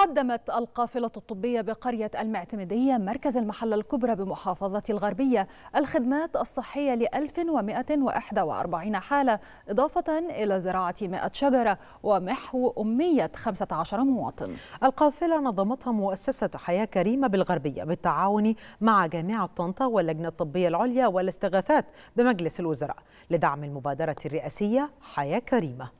قدمت القافلة الطبية بقرية المعتمدية مركز المحلة الكبرى بمحافظة الغربية الخدمات الصحية ل 1141 حالة إضافة إلى زراعة 100 شجرة ومحو أمية 15 مواطن القافلة نظمتها مؤسسة حياة كريمة بالغربية بالتعاون مع جامعة طنطا واللجنة الطبية العليا والاستغاثات بمجلس الوزراء لدعم المبادرة الرئاسية حياة كريمة